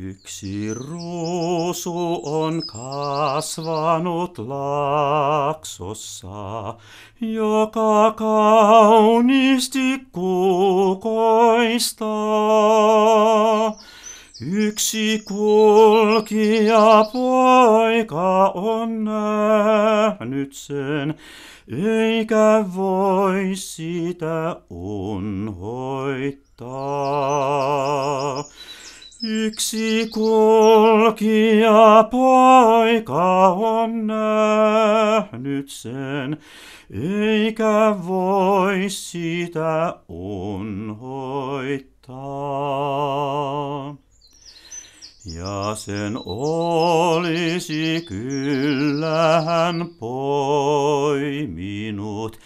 Yksi ruusu on kasvanut laaksossa, joka kaunisti kukoista. Yksi kulkija poika on nähnyt sen, eikä voi sitä unhoittaa. Yksi kulkija poika on nähnyt sen, eikä voi sitä unhoittaa. Ja sen olisi kyllähän poiminut,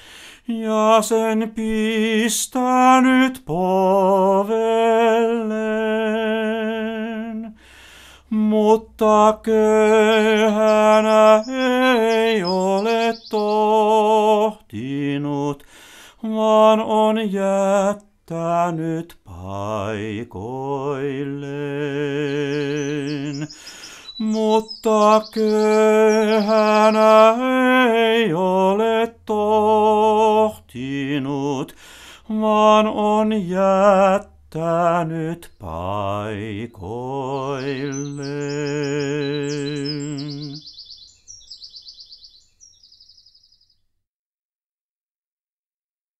ja sen pistänyt mutta köyhänä ei ole tohtinut, vaan on jättänyt paikoilleen. Mutta köyhänä ei ole tohtinut, vaan on jättänyt jättänyt paikoilleen.